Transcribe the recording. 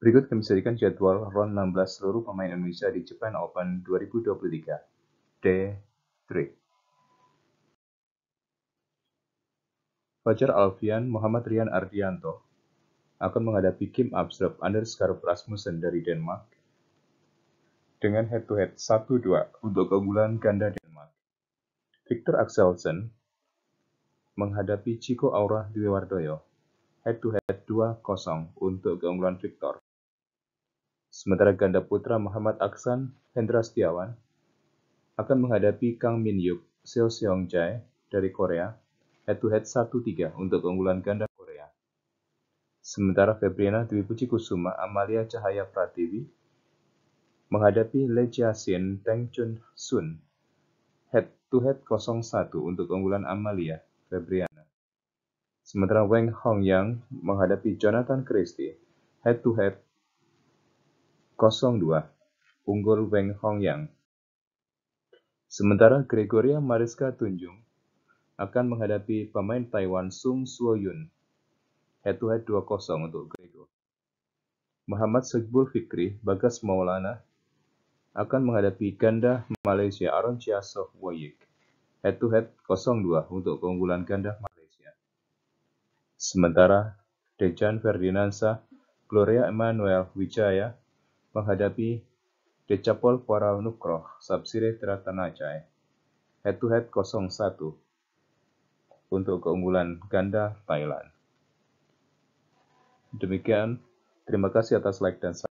Berikut kami sediakan jadwal round 16 seluruh pemain Indonesia di Japan Open 2023 D3. Fajar Alfian Muhammad Rian Ardianto akan menghadapi Kim Abstrup Karp Rasmussen dari Denmark dengan head-to-head 1-2 untuk keunggulan ganda Denmark. Victor Axelsen menghadapi Chico Aura Dewardoyo head to head 2-0 untuk keunggulan Victor. Sementara ganda putra Muhammad Aksan Hendra Setiawan akan menghadapi Kang Min Yuk Seo Seong Jae dari Korea head to head 1-3 untuk keunggulan ganda Korea. Sementara Febriana Dwi Puji Kusuma Amalia Cahaya Pratiwi menghadapi Lee Jia Sin Teng Chun Sun head to head 0-1 untuk keunggulan Amalia Febriana. Sementara Wang Hongyang menghadapi Jonathan Christie head to head 0-2 unggul Wang Hongyang. Sementara Gregoria Mariska Tunjung akan menghadapi pemain Taiwan Sung Suo Yun. Head to head 2-0 untuk Gregor. Muhammad Sejbul Fikri Bagas Maulana akan menghadapi ganda Malaysia Aron Chia Soh Woyik. Head to head 0-2 untuk keunggulan ganda Sementara Dejan Ferdinansa, Gloria Emanuel Wijaya menghadapi Decapol Poranukroh Sabsire Tratanajaya head to head 0-1 untuk keunggulan ganda Thailand. Demikian, terima kasih atas like dan subscribe.